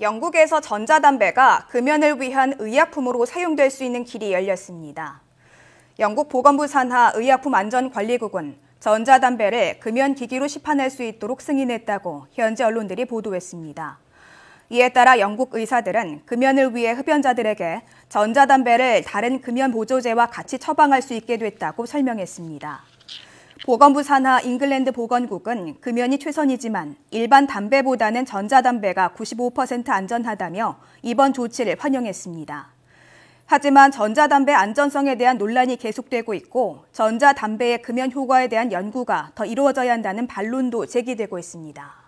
영국에서 전자담배가 금연을 위한 의약품으로 사용될 수 있는 길이 열렸습니다. 영국 보건부 산하 의약품안전관리국은 전자담배를 금연기기로 시판할 수 있도록 승인했다고 현지 언론들이 보도했습니다. 이에 따라 영국 의사들은 금연을 위해 흡연자들에게 전자담배를 다른 금연 보조제와 같이 처방할 수 있게 됐다고 설명했습니다. 보건부 산하 잉글랜드 보건국은 금연이 최선이지만 일반 담배보다는 전자담배가 95% 안전하다며 이번 조치를 환영했습니다. 하지만 전자담배 안전성에 대한 논란이 계속되고 있고 전자담배의 금연 효과에 대한 연구가 더 이루어져야 한다는 반론도 제기되고 있습니다.